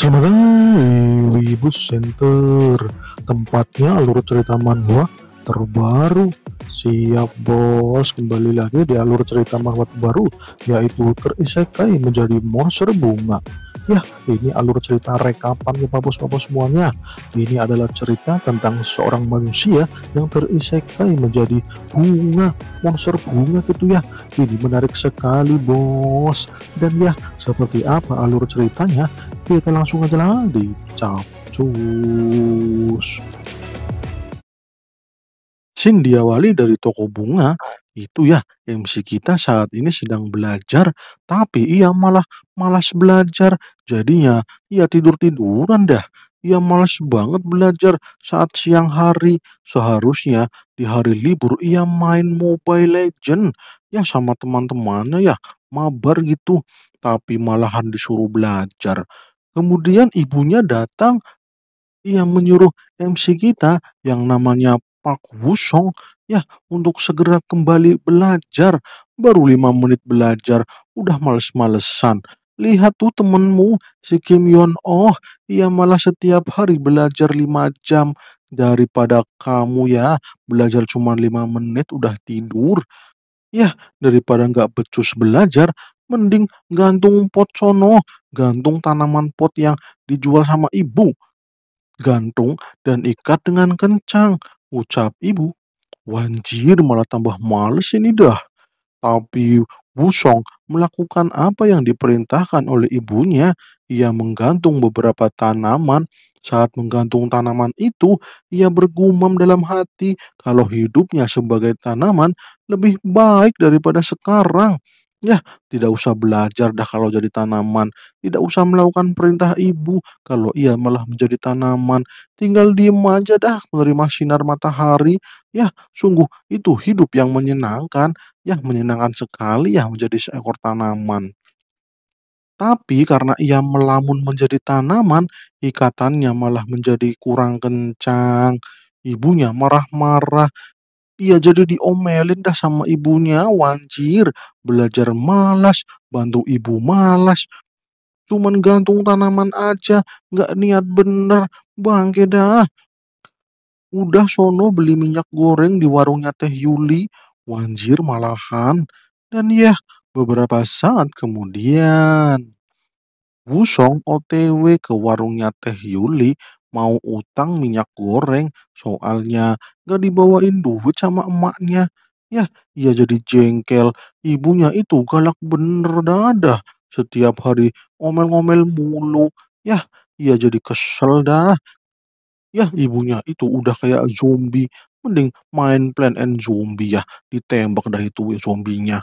Selamat datang di Wibu Center Tempatnya alur cerita manhwa terbaru Siap bos, kembali lagi di alur cerita manhwa terbaru Yaitu terisekai menjadi monster bunga Ya, ini alur cerita rekapan ya bapak-bapak semuanya. Ini adalah cerita tentang seorang manusia yang terisekai menjadi bunga, monster bunga gitu ya. Ini menarik sekali bos. Dan ya, seperti apa alur ceritanya? Kita langsung aja lah di capcus. Sin diawali dari toko bunga, itu ya MC kita saat ini sedang belajar, tapi ia malah malas belajar. Jadinya ia tidur-tiduran dah. Ia malas banget belajar saat siang hari. Seharusnya di hari libur ia main Mobile Legend ya sama teman-temannya ya mabar gitu. Tapi malahan disuruh belajar. Kemudian ibunya datang ia menyuruh MC kita yang namanya Pak Wusong, Ya, untuk segera kembali belajar. Baru lima menit belajar, udah males-malesan. Lihat tuh temenmu, si Kim Yon Oh, ia malah setiap hari belajar lima jam. Daripada kamu ya, belajar cuma lima menit udah tidur. Ya, daripada nggak becus belajar, mending gantung pot sono, gantung tanaman pot yang dijual sama ibu. Gantung dan ikat dengan kencang, ucap ibu. Wanjir malah tambah males ini dah. Tapi Busong melakukan apa yang diperintahkan oleh ibunya. Ia menggantung beberapa tanaman. Saat menggantung tanaman itu, ia bergumam dalam hati kalau hidupnya sebagai tanaman lebih baik daripada sekarang. Ya, tidak usah belajar dah kalau jadi tanaman, tidak usah melakukan perintah ibu kalau ia malah menjadi tanaman, tinggal diem aja dah menerima sinar matahari. Ya, sungguh itu hidup yang menyenangkan, Ya, menyenangkan sekali ya menjadi seekor tanaman. Tapi karena ia melamun menjadi tanaman, ikatannya malah menjadi kurang kencang. Ibunya marah-marah, Iya jadi diomelin dah sama ibunya, wanjir. Belajar malas, bantu ibu malas. Cuman gantung tanaman aja, nggak niat bener. Bangke dah. Udah sono beli minyak goreng di warungnya Teh Yuli. Wanjir malahan. Dan ya, beberapa saat kemudian... Busong OTW ke warungnya Teh Yuli mau utang minyak goreng, soalnya gak dibawain duit sama emaknya. ya ia jadi jengkel. Ibunya itu galak bener dadah. Setiap hari ngomel-ngomel mulu. ya ia jadi kesel dah. ya ibunya itu udah kayak zombie. Mending main Plan and Zombie ya. Ditembak dari tuh zombinya.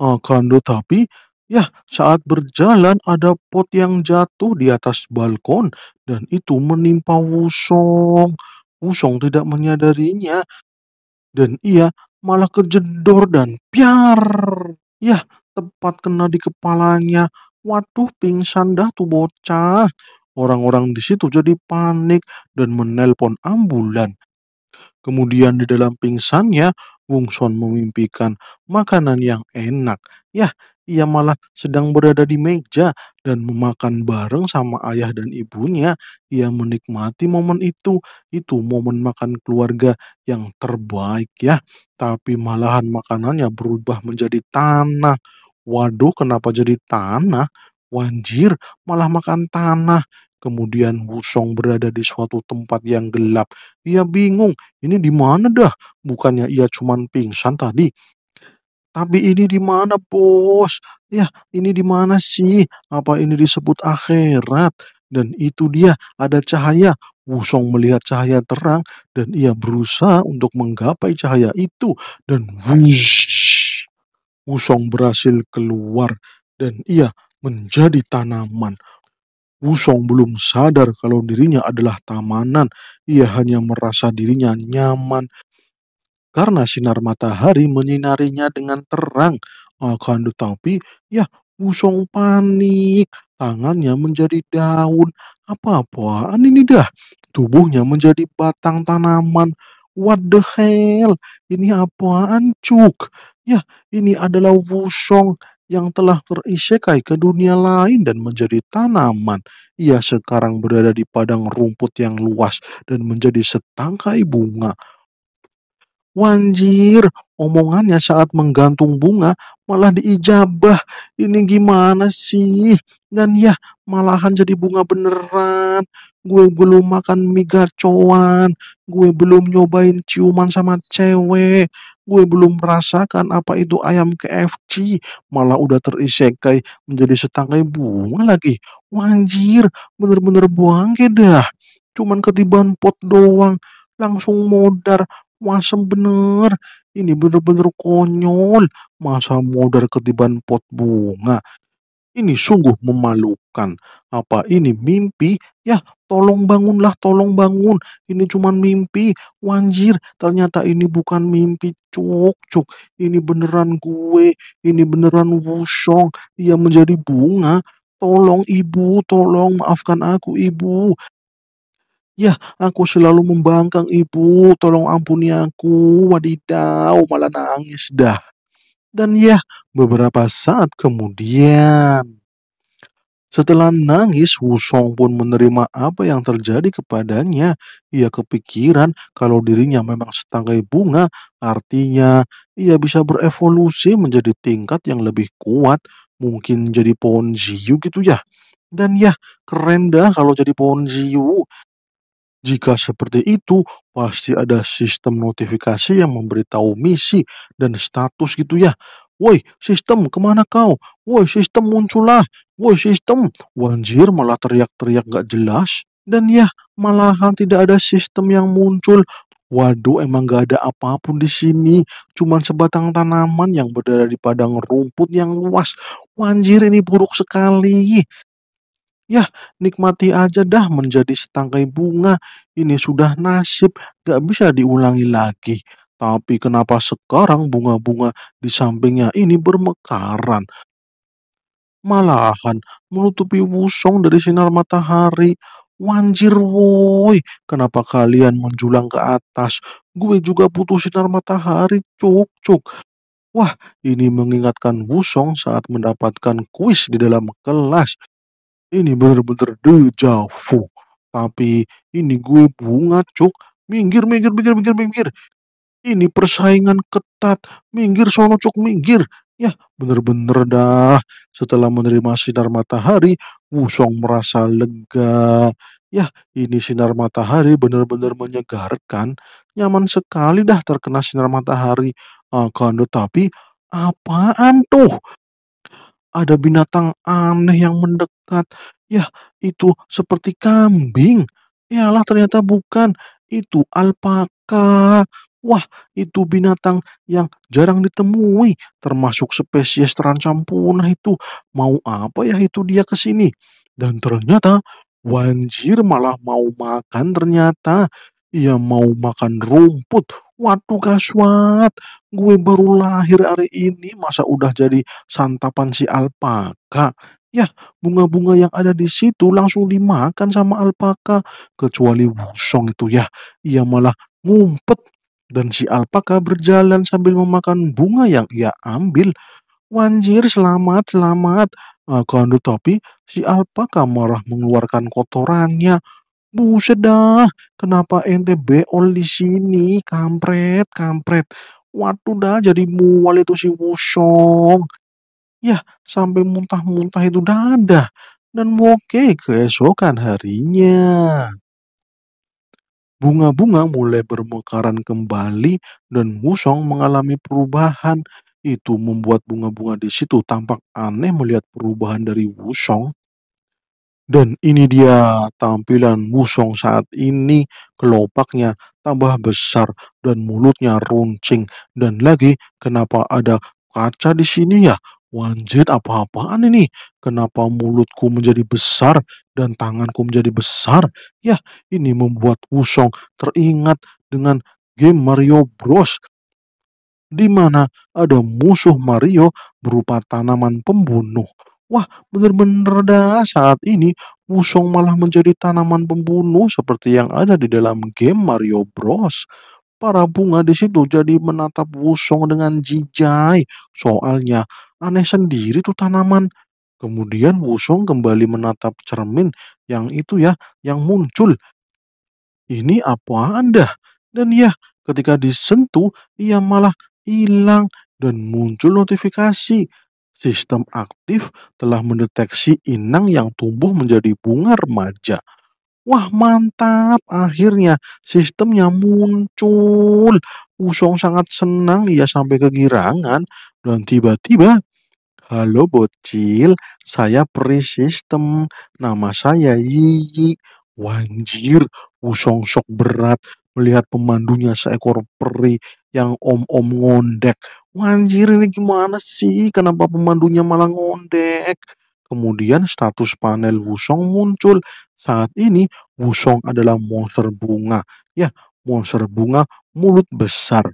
Akan tetapi Ya, saat berjalan ada pot yang jatuh di atas balkon dan itu menimpa Wusong. Wusong tidak menyadarinya dan ia malah kejedor dan piar. Ya tepat kena di kepalanya. Waduh, pingsan dah tuh bocah. Orang-orang di situ jadi panik dan menelpon ambulan. Kemudian di dalam pingsannya, Wungson memimpikan makanan yang enak. Ya ia malah sedang berada di meja dan memakan bareng sama ayah dan ibunya. Ia menikmati momen itu. Itu momen makan keluarga yang terbaik ya. Tapi malahan makanannya berubah menjadi tanah. Waduh, kenapa jadi tanah? Wanjir, malah makan tanah. Kemudian Wusong berada di suatu tempat yang gelap. Ia bingung, ini di mana dah? Bukannya ia cuma pingsan tadi, tapi ini di mana Bos? Ya, ini di mana sih? Apa ini disebut akhirat?" Dan itu dia, ada cahaya. Wusong melihat cahaya terang dan ia berusaha untuk menggapai cahaya itu dan "wush", Wusong berhasil keluar dan ia menjadi tanaman. Wusong belum sadar kalau dirinya adalah tamanan. Ia hanya merasa dirinya nyaman karena sinar matahari menyinarinya dengan terang. Akan ah, tetapi, ya, Wusong panik. Tangannya menjadi daun. Apa-apaan ini dah? Tubuhnya menjadi batang tanaman. What the hell? Ini apaan, Cuk? Ya, ini adalah Wusong yang telah terisekai ke dunia lain dan menjadi tanaman. Ia sekarang berada di padang rumput yang luas dan menjadi setangkai bunga. Wanjir, omongannya saat menggantung bunga malah diijabah. Ini gimana sih? Dan ya, malahan jadi bunga beneran. Gue belum makan mie gacoan. Gue belum nyobain ciuman sama cewek. Gue belum merasakan apa itu ayam KFC. Malah udah terisekai menjadi setangkai bunga lagi. Wanjir, bener-bener buang dah. Cuman ketiban pot doang langsung modar Masam bener, ini bener-bener konyol. Masa modal ketiban pot bunga? Ini sungguh memalukan. Apa ini mimpi? Ya, tolong bangunlah, tolong bangun. Ini cuman mimpi. Wanjir, ternyata ini bukan mimpi cuk cuk. Ini beneran gue, ini beneran wusong. Ia menjadi bunga. Tolong ibu, tolong maafkan aku ibu. Ya, aku selalu membangkang ibu, tolong ampuni aku, wadidaw, oh, malah nangis dah. Dan ya, beberapa saat kemudian. Setelah nangis, Wusong pun menerima apa yang terjadi kepadanya. Ia kepikiran kalau dirinya memang setangkai bunga, artinya ia bisa berevolusi menjadi tingkat yang lebih kuat, mungkin jadi pohon ziyu gitu ya. Dan ya, keren dah kalau jadi pohon ziyu. Jika seperti itu, pasti ada sistem notifikasi yang memberitahu misi dan status gitu ya. Woi, sistem, kemana kau? Woi, sistem muncullah. Woi, sistem. Wanjir malah teriak-teriak gak jelas. Dan ya, malahan tidak ada sistem yang muncul. Waduh, emang gak ada apapun di sini. Cuman sebatang tanaman yang berada di padang rumput yang luas. Wanjir, ini buruk sekali. Ya nikmati aja dah menjadi setangkai bunga. Ini sudah nasib, gak bisa diulangi lagi. Tapi kenapa sekarang bunga-bunga di sampingnya ini bermekaran? Malahan menutupi wusong dari sinar matahari. Wanjir woi, kenapa kalian menjulang ke atas? Gue juga butuh sinar matahari, cuk-cuk. Wah, ini mengingatkan Wusong saat mendapatkan kuis di dalam kelas. Ini bener-bener dejavu. Tapi ini gue bunga cuk. Minggir, minggir, minggir, minggir, minggir. Ini persaingan ketat. Minggir sono cuk, minggir. Ya, bener-bener dah. Setelah menerima sinar matahari, Wusong merasa lega. Ya, ini sinar matahari benar-benar menyegarkan. Nyaman sekali dah terkena sinar matahari. Akan tetapi, apaan tuh? ada binatang aneh yang mendekat. Yah, itu seperti kambing. Yalah, ternyata bukan. Itu alpaka. Wah, itu binatang yang jarang ditemui, termasuk spesies terancam punah itu. Mau apa ya itu dia ke sini? Dan ternyata Wanjir malah mau makan ternyata. Ia mau makan rumput. Waduh kaswat, gue baru lahir hari ini masa udah jadi santapan si alpaka. Ya, bunga-bunga yang ada di situ langsung dimakan sama alpaka. Kecuali Wusong itu ya, ia malah ngumpet. Dan si alpaka berjalan sambil memakan bunga yang ia ambil. Wanjir, selamat, selamat. Akan tapi si alpaka marah mengeluarkan kotorannya. Buset dah, kenapa ente beol di sini? Kampret, kampret. Waduh dah jadi mual itu si Wusong. Ya, sampai muntah-muntah itu dadah. Dan woke keesokan harinya. Bunga-bunga mulai bermekaran kembali dan Wusong mengalami perubahan. Itu membuat bunga-bunga di situ tampak aneh melihat perubahan dari Wusong. Dan ini dia tampilan Musong saat ini, kelopaknya tambah besar dan mulutnya runcing. Dan lagi, kenapa ada kaca di sini ya? Wanjit apa-apaan ini? Kenapa mulutku menjadi besar dan tanganku menjadi besar? Ya, ini membuat Musong teringat dengan game Mario Bros di mana ada musuh Mario berupa tanaman pembunuh. Wah, benar-benar dah saat ini Wusong malah menjadi tanaman pembunuh seperti yang ada di dalam game Mario Bros. Para bunga di situ jadi menatap Wusong dengan jijai. Soalnya aneh sendiri tuh tanaman. Kemudian Wusong kembali menatap cermin yang itu ya, yang muncul. Ini apa Anda? Dan ya, ketika disentuh, ia malah hilang dan muncul notifikasi Sistem aktif telah mendeteksi inang yang tumbuh menjadi bunga remaja. Wah mantap, akhirnya sistemnya muncul. Usong sangat senang ia sampai kegirangan. Dan tiba-tiba, halo bocil, saya peri sistem. Nama saya Yiyi. Wanjir, Usong sok berat melihat pemandunya seekor peri yang om-om ngondek. Wanjir ini gimana sih? Kenapa pemandunya malah ngondek? Kemudian status panel Wusong muncul. Saat ini Wusong adalah monster bunga. Ya, monster bunga mulut besar.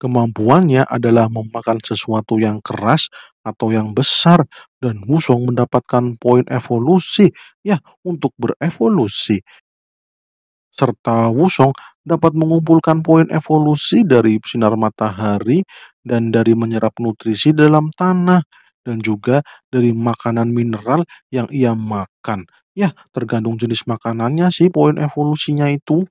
Kemampuannya adalah memakan sesuatu yang keras atau yang besar dan Wusong mendapatkan poin evolusi ya untuk berevolusi. Serta Wusong dapat mengumpulkan poin evolusi dari sinar matahari dan dari menyerap nutrisi dalam tanah dan juga dari makanan mineral yang ia makan. Ya, tergantung jenis makanannya sih poin evolusinya itu.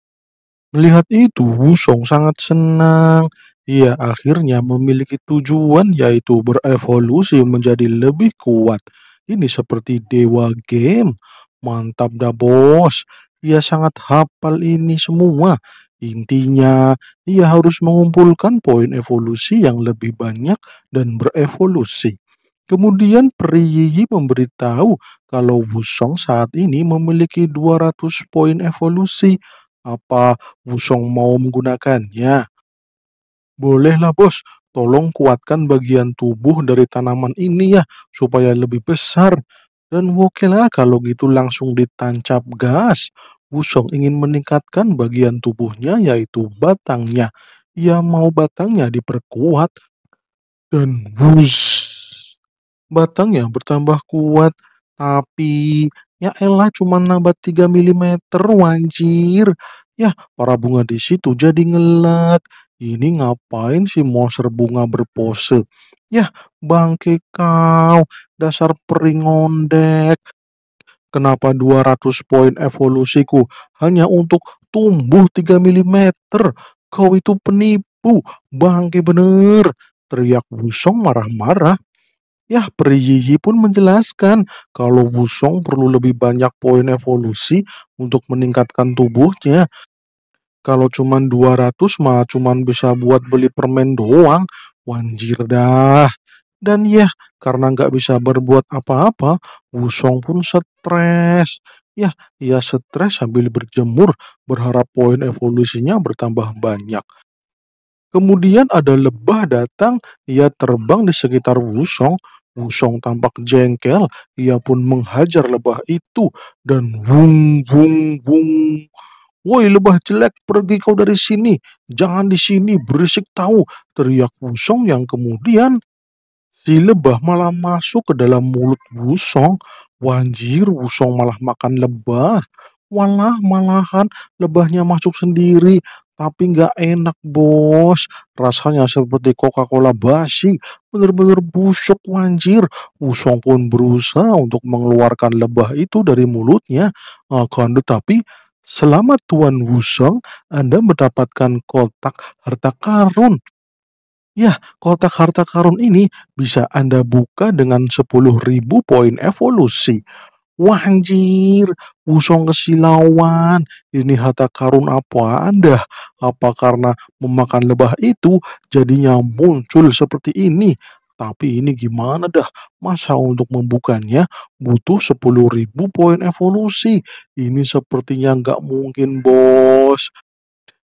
Melihat itu, Wusong sangat senang. Ia akhirnya memiliki tujuan yaitu berevolusi menjadi lebih kuat. Ini seperti dewa game. Mantap dah bos. Ia sangat hafal ini semua. Intinya, ia harus mengumpulkan poin evolusi yang lebih banyak dan berevolusi. Kemudian Priyi memberitahu kalau Wusong saat ini memiliki 200 poin evolusi. Apa Wusong mau menggunakannya? Bolehlah bos, tolong kuatkan bagian tubuh dari tanaman ini ya, supaya lebih besar. Dan wokilah kalau gitu langsung ditancap gas. Wusong ingin meningkatkan bagian tubuhnya yaitu batangnya. Ia mau batangnya diperkuat. Dan bus. Batangnya bertambah kuat. Tapi ya elah cuma nambah 3 mm wanjir. Ya para bunga di situ jadi ngelak. Ini ngapain si monster bunga berpose? Ya bangke kau, dasar peringondek. Kenapa 200 poin evolusiku hanya untuk tumbuh 3 mm? Kau itu penipu, bangke bener. Teriak Wusong marah-marah. Yah, Priyiji pun menjelaskan kalau Wusong perlu lebih banyak poin evolusi untuk meningkatkan tubuhnya. Kalau cuma 200 mah cuma bisa buat beli permen doang, Wanjir dah. Dan ya, karena nggak bisa berbuat apa-apa, Wusong pun stres. Ya, ia stres sambil berjemur, berharap poin evolusinya bertambah banyak. Kemudian ada lebah datang, ia terbang di sekitar Wusong. Wusong tampak jengkel, ia pun menghajar lebah itu. Dan wung, wung, wung. Woi lebah jelek pergi kau dari sini, jangan di sini berisik tahu, teriak Wusong yang kemudian si lebah malah masuk ke dalam mulut Wusong. Wanjir Wusong malah makan lebah. Walah malahan lebahnya masuk sendiri tapi nggak enak bos rasanya seperti Coca-Cola basi bener-bener busuk wanjir Wusong pun berusaha untuk mengeluarkan lebah itu dari mulutnya akan tetapi selamat Tuan Wusong, Anda mendapatkan kotak harta karun. Ya, kotak harta karun ini bisa Anda buka dengan 10.000 poin evolusi. Wah Wusong kesilauan. Ini harta karun apa Anda? Apa karena memakan lebah itu jadinya muncul seperti ini? Tapi ini gimana dah? Masa untuk membukanya butuh 10.000 poin evolusi? Ini sepertinya nggak mungkin, bos.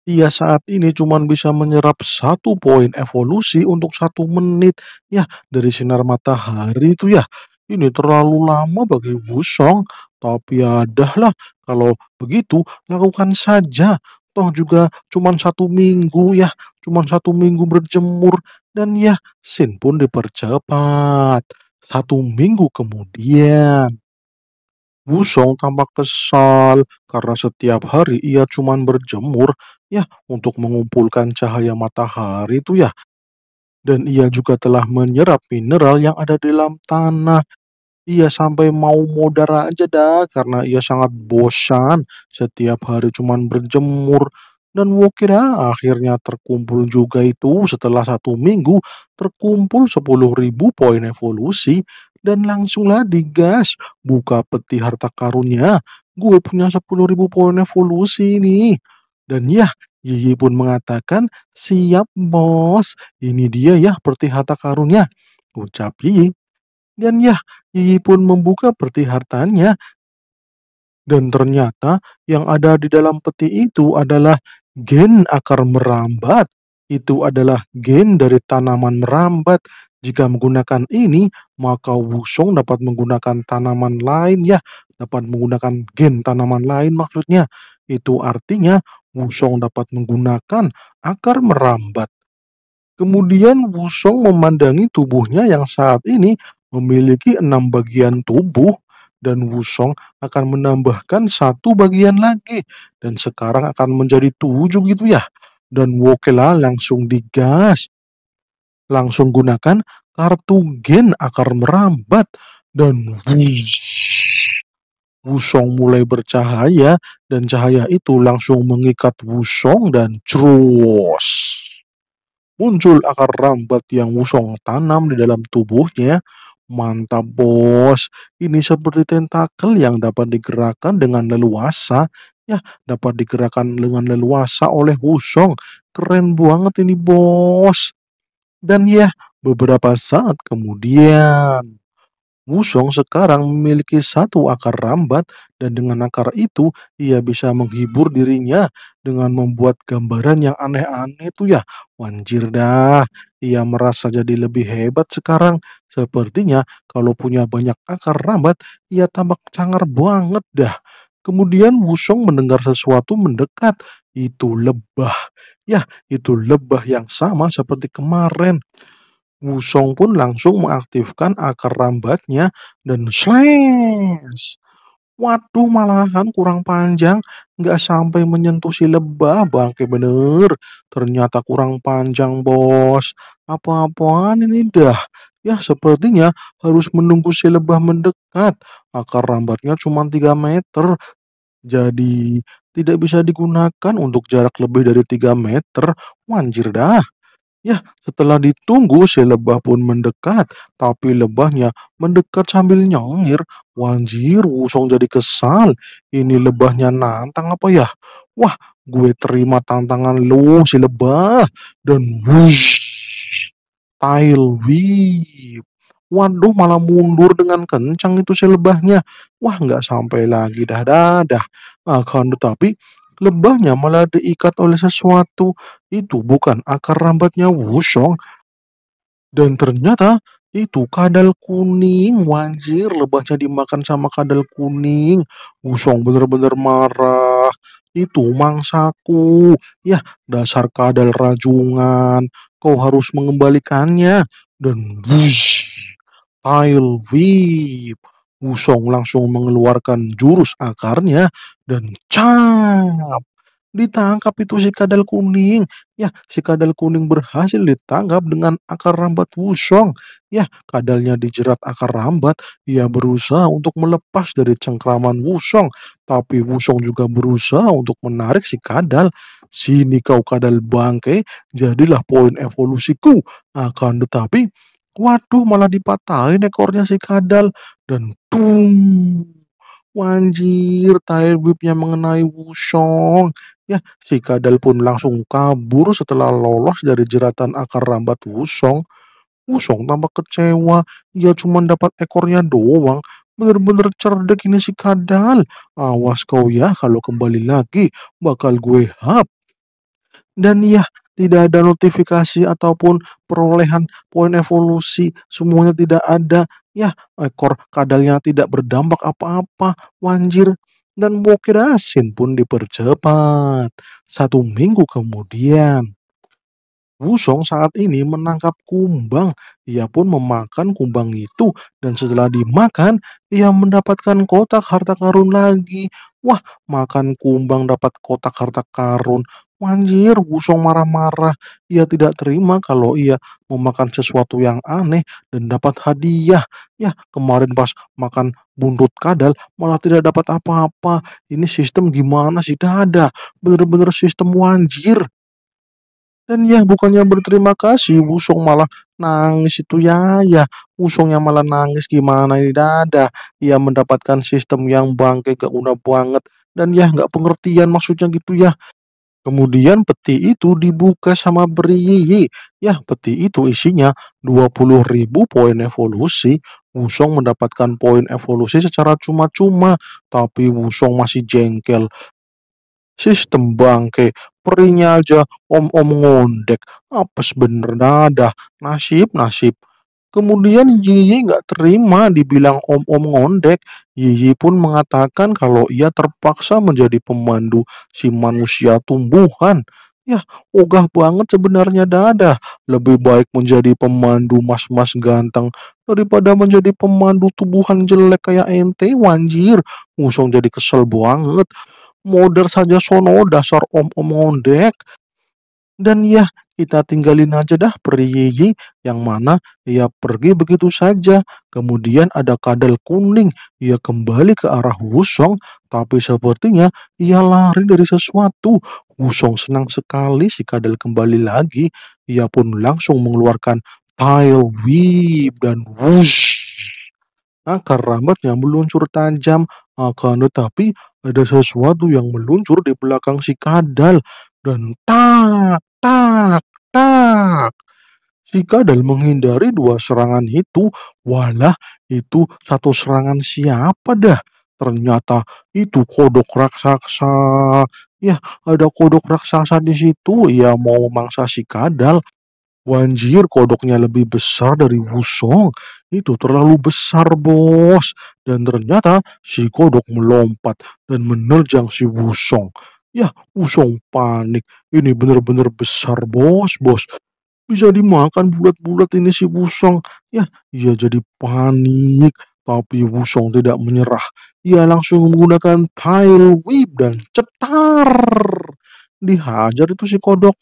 Ia saat ini cuma bisa menyerap satu poin evolusi untuk satu menit. Ya, dari sinar matahari itu ya. Ini terlalu lama bagi Busong. Tapi adahlah, kalau begitu lakukan saja. Toh juga cuma satu minggu ya, cuma satu minggu berjemur. Dan ya, Sin pun dipercepat. Satu minggu kemudian, Busong tampak kesal karena setiap hari ia cuma berjemur ya untuk mengumpulkan cahaya matahari itu ya. Dan ia juga telah menyerap mineral yang ada di dalam tanah. Ia sampai mau modar aja dah karena ia sangat bosan setiap hari cuma berjemur dan Wokira akhirnya terkumpul juga itu setelah satu minggu terkumpul 10.000 poin evolusi dan langsunglah digas buka peti harta karunnya. Gue punya 10.000 poin evolusi nih. Dan ya, Gigi pun mengatakan, siap bos, ini dia ya peti harta karunnya, ucap Gigi. Dan ya, Gigi pun membuka peti hartanya. Dan ternyata yang ada di dalam peti itu adalah gen akar merambat itu adalah gen dari tanaman merambat. Jika menggunakan ini, maka Wusong dapat menggunakan tanaman lain ya, dapat menggunakan gen tanaman lain maksudnya. Itu artinya Wusong dapat menggunakan akar merambat. Kemudian Wusong memandangi tubuhnya yang saat ini memiliki enam bagian tubuh dan Wusong akan menambahkan satu bagian lagi dan sekarang akan menjadi tujuh gitu ya. Dan Wokela langsung digas. Langsung gunakan kartu gen akar merambat dan Wusong mulai bercahaya dan cahaya itu langsung mengikat Wusong dan cruos. Muncul akar rambat yang Wusong tanam di dalam tubuhnya Mantap bos, ini seperti tentakel yang dapat digerakkan dengan leluasa, ya dapat digerakkan dengan leluasa oleh Wusong. Keren banget ini bos. Dan ya, beberapa saat kemudian. Wusong sekarang memiliki satu akar rambat dan dengan akar itu ia bisa menghibur dirinya dengan membuat gambaran yang aneh-aneh tuh ya. Wanjir dah, ia merasa jadi lebih hebat sekarang. Sepertinya kalau punya banyak akar rambat, ia tampak sangar banget dah. Kemudian Wusong mendengar sesuatu mendekat. Itu lebah. Ya, itu lebah yang sama seperti kemarin. Wusong pun langsung mengaktifkan akar rambatnya dan slash. Waduh malahan kurang panjang, nggak sampai menyentuh si lebah bangke bener. Ternyata kurang panjang bos. Apa-apaan ini dah. Ya sepertinya harus menunggu si lebah mendekat. Akar rambatnya cuma 3 meter. Jadi tidak bisa digunakan untuk jarak lebih dari 3 meter. Wanjir dah. Ya, setelah ditunggu, si lebah pun mendekat, tapi lebahnya mendekat sambil nyengir. Wanjir, Wusong jadi kesal. Ini lebahnya nantang apa ya? Wah, gue terima tantangan lu si lebah. Dan wush, tail whip. Waduh, malah mundur dengan kencang itu si lebahnya. Wah, nggak sampai lagi dah dah dah. Akan tetapi lebahnya malah diikat oleh sesuatu. Itu bukan akar rambatnya Wusong. Dan ternyata itu kadal kuning, wajir lebahnya dimakan sama kadal kuning. Wusong benar-benar marah. Itu mangsaku. Ya, dasar kadal rajungan. Kau harus mengembalikannya. Dan wush, tail whip. Wusong langsung mengeluarkan jurus akarnya dan cap ditangkap itu si kadal kuning. Ya, si kadal kuning berhasil ditangkap dengan akar rambat wusong. Ya, kadalnya dijerat akar rambat. Ia berusaha untuk melepas dari cengkraman wusong. Tapi wusong juga berusaha untuk menarik si kadal. Sini kau kadal bangke, jadilah poin evolusiku. Akan tetapi, waduh malah dipatahin ekornya si kadal. Dan Wanjir, tire whipnya mengenai Wushong Ya, si kadal pun langsung kabur setelah lolos dari jeratan akar rambat Wushong Wushong tampak kecewa, ia cuma dapat ekornya doang. Bener-bener cerdik ini si kadal. Awas kau ya kalau kembali lagi, bakal gue hap. Dan ya, tidak ada notifikasi ataupun perolehan poin evolusi, semuanya tidak ada. Ya ekor kadalnya tidak berdampak apa-apa, wanjir, dan bokir asin pun dipercepat. Satu minggu kemudian, Wusong saat ini menangkap kumbang. Ia pun memakan kumbang itu dan setelah dimakan, ia mendapatkan kotak harta karun lagi. Wah, makan kumbang dapat kotak harta karun. Anjir, Gusong marah-marah. Ia tidak terima kalau ia memakan sesuatu yang aneh dan dapat hadiah. Ya, kemarin pas makan buntut kadal malah tidak dapat apa-apa. Ini sistem gimana sih? Tidak ada. bener-bener sistem wanjir. Dan ya bukannya berterima kasih, Wusong malah nangis itu ya ya. Wusongnya malah nangis gimana ini ada. Ia mendapatkan sistem yang bangke gak guna banget. Dan ya nggak pengertian maksudnya gitu ya. Kemudian peti itu dibuka sama Briyi. Ya, peti itu isinya 20.000 poin evolusi. Wusong mendapatkan poin evolusi secara cuma-cuma, tapi Wusong masih jengkel. Sistem bangke, perinya aja om-om ngondek. Apa sebenernya ada nasib-nasib. Kemudian Yiyi nggak terima dibilang om-om ngondek. Yiyi pun mengatakan kalau ia terpaksa menjadi pemandu si manusia tumbuhan. Ya, ogah banget sebenarnya dadah. Lebih baik menjadi pemandu mas-mas ganteng daripada menjadi pemandu tumbuhan jelek kayak ente, wanjir. Musong jadi kesel banget. Modern saja sono dasar om-om ngondek. Dan ya, kita tinggalin aja dah priyi yang mana ia pergi begitu saja. Kemudian ada kadal kuning, ia kembali ke arah Wusong, tapi sepertinya ia lari dari sesuatu. Wusong senang sekali si kadal kembali lagi, ia pun langsung mengeluarkan tail whip dan wush. Akar rambutnya meluncur tajam, akan tetapi ada sesuatu yang meluncur di belakang si kadal dan tak tak tak. Si kadal menghindari dua serangan itu. Walah, itu satu serangan siapa dah? Ternyata itu kodok raksasa. Ya, ada kodok raksasa di situ. Ia mau memangsa si kadal. Wanjir, kodoknya lebih besar dari Wusong. Itu terlalu besar, bos. Dan ternyata si kodok melompat dan menerjang si Wusong ya, usung panik. Ini bener-bener besar bos, bos. Bisa dimakan bulat-bulat ini si Wusong. ya, ia jadi panik. Tapi Wusong tidak menyerah. Ia langsung menggunakan tail whip dan cetar. Dihajar itu si kodok.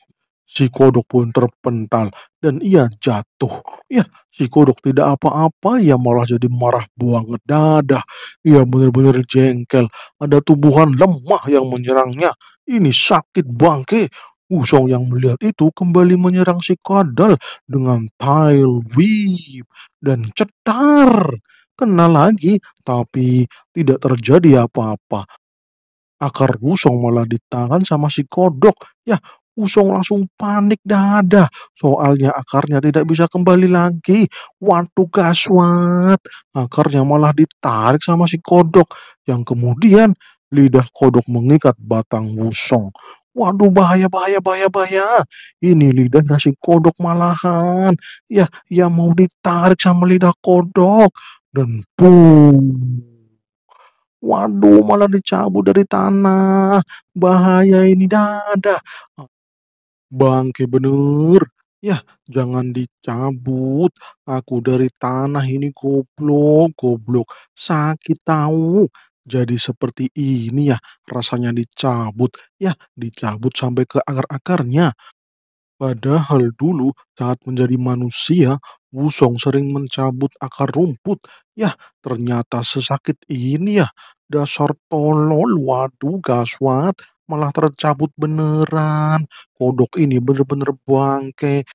Si kodok pun terpental dan ia jatuh. Ya, si kodok tidak apa-apa, ia malah jadi marah buang dada. Ia benar-benar jengkel. Ada tubuhan lemah yang menyerangnya. Ini sakit bangke. Usong yang melihat itu kembali menyerang si kadal dengan tail whip dan cetar. Kena lagi, tapi tidak terjadi apa-apa. Akar usong malah ditahan sama si kodok. Ya, Usong langsung panik dada, soalnya akarnya tidak bisa kembali lagi. Waduh gaswat, akarnya malah ditarik sama si kodok, yang kemudian lidah kodok mengikat batang Wusong. Waduh bahaya bahaya bahaya bahaya. Ini lidah si kodok malahan. Ya ya mau ditarik sama lidah kodok dan pum. Waduh malah dicabut dari tanah. Bahaya ini dada. Bangke bener. ya jangan dicabut. Aku dari tanah ini goblok, goblok. Sakit tahu. Jadi seperti ini ya rasanya dicabut. Ya, dicabut sampai ke akar-akarnya. Padahal dulu saat menjadi manusia, Wusong sering mencabut akar rumput. Yah, ternyata sesakit ini ya. Dasar tolol, waduh gaswat, malah tercabut beneran. Kodok ini bener-bener bangke.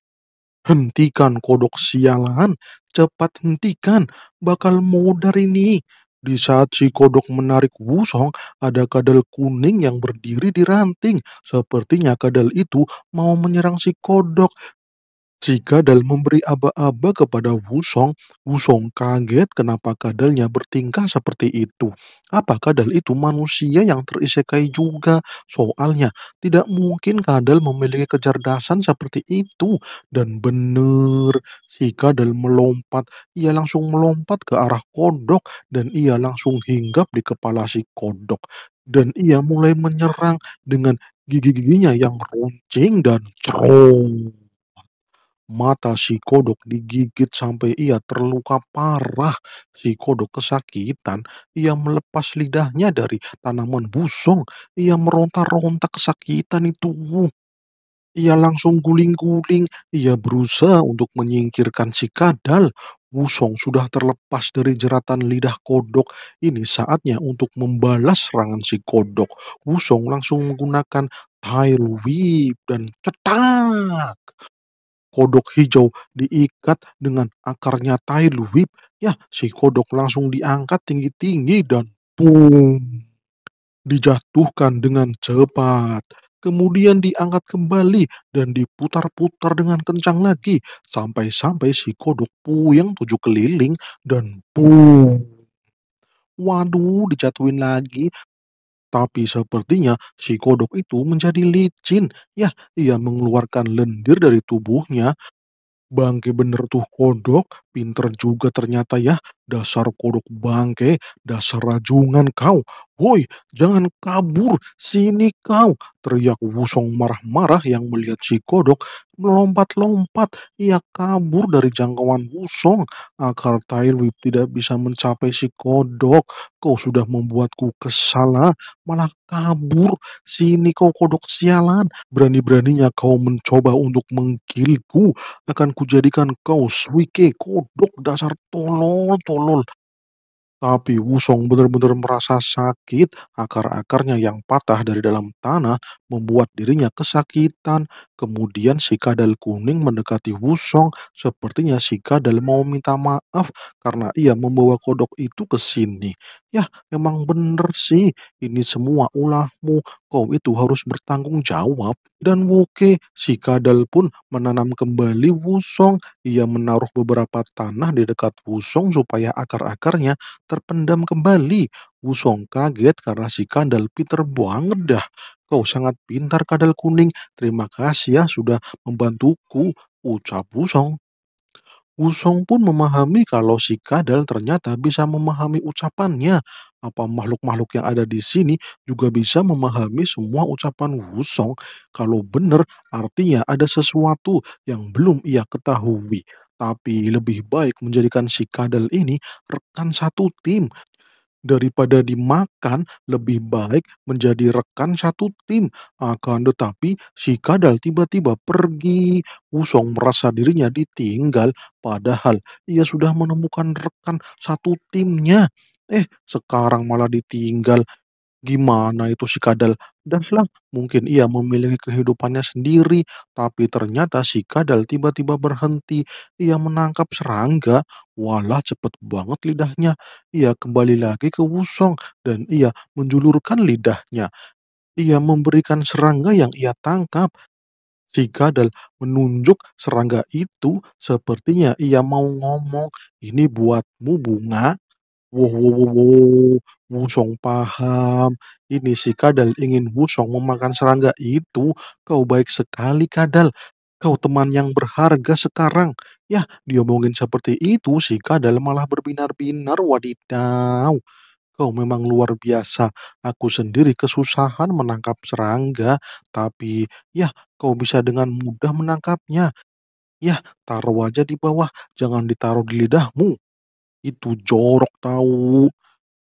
Hentikan kodok sialan, cepat hentikan, bakal modar ini. Di saat si kodok menarik Wusong, ada kadal kuning yang berdiri di ranting. Sepertinya kadal itu mau menyerang si kodok. Jika Dal memberi aba-aba kepada Wusong, Wusong kaget kenapa Kadalnya bertingkah seperti itu. Apakah Dal itu manusia yang terisekai juga? Soalnya, tidak mungkin Kadal memiliki kecerdasan seperti itu. Dan benar, si Kadal melompat. Ia langsung melompat ke arah kodok dan ia langsung hinggap di kepala si kodok. Dan ia mulai menyerang dengan gigi-giginya yang runcing dan cerong. Mata si kodok digigit sampai ia terluka parah. Si kodok kesakitan. Ia melepas lidahnya dari tanaman busung. Ia meronta-ronta kesakitan itu. Ia langsung guling-guling. Ia berusaha untuk menyingkirkan si kadal. Busong sudah terlepas dari jeratan lidah kodok. Ini saatnya untuk membalas serangan si kodok. Busong langsung menggunakan tail whip dan cetak kodok hijau diikat dengan akarnya tail whip. ya si kodok langsung diangkat tinggi-tinggi dan pung! Dijatuhkan dengan cepat. Kemudian diangkat kembali dan diputar-putar dengan kencang lagi sampai-sampai si kodok puyeng tujuh keliling dan pung! Waduh, dijatuhin lagi tapi sepertinya si kodok itu menjadi licin. Ya, ia mengeluarkan lendir dari tubuhnya. Bangke bener tuh kodok, Pinter juga ternyata ya, dasar kodok bangke, dasar rajungan kau. Woi, jangan kabur, sini kau. Teriak Wusong marah-marah yang melihat si kodok melompat-lompat. Ia kabur dari jangkauan Wusong. Akar Tailwip tidak bisa mencapai si kodok. Kau sudah membuatku kesalah malah kabur. Sini kau kodok sialan. Berani-beraninya kau mencoba untuk menggilku. Akan kujadikan kau suike kodok goblok dasar tolol tolol. Tapi Wusong benar-benar merasa sakit, akar-akarnya yang patah dari dalam tanah membuat dirinya kesakitan Kemudian si kadal kuning mendekati Wusong, sepertinya si kadal mau minta maaf karena ia membawa kodok itu ke sini. Ya, emang bener sih, ini semua ulahmu, kau itu harus bertanggung jawab. Dan Woke, si kadal pun menanam kembali Wusong. Ia menaruh beberapa tanah di dekat Wusong supaya akar-akarnya terpendam kembali. Wusong kaget karena si Kandal pinter banget dah. Kau sangat pintar kadal Kuning. Terima kasih ya sudah membantuku, ucap Wusong. Wusong pun memahami kalau si Kadal ternyata bisa memahami ucapannya. Apa makhluk-makhluk yang ada di sini juga bisa memahami semua ucapan Wusong? Kalau benar, artinya ada sesuatu yang belum ia ketahui. Tapi lebih baik menjadikan si Kadal ini rekan satu tim daripada dimakan, lebih baik menjadi rekan satu tim. Akan tetapi, si kadal tiba-tiba pergi. Wusong merasa dirinya ditinggal, padahal ia sudah menemukan rekan satu timnya. Eh, sekarang malah ditinggal. Gimana itu si kadal? lah mungkin ia memiliki kehidupannya sendiri, tapi ternyata si kadal tiba-tiba berhenti. Ia menangkap serangga, walah cepet banget lidahnya. Ia kembali lagi ke Wusong dan ia menjulurkan lidahnya. Ia memberikan serangga yang ia tangkap. Si kadal menunjuk serangga itu, sepertinya ia mau ngomong, "Ini buatmu bunga." Wuh, wuh, wuh, wuh, Wusong paham, ini si Kadal ingin Wusong memakan serangga itu. Kau baik sekali Kadal, kau teman yang berharga sekarang. Yah, diomongin seperti itu si Kadal malah berbinar-binar wadidaw. Kau memang luar biasa. Aku sendiri kesusahan menangkap serangga, tapi yah kau bisa dengan mudah menangkapnya. Yah, taruh aja di bawah, jangan ditaruh di lidahmu itu jorok tahu.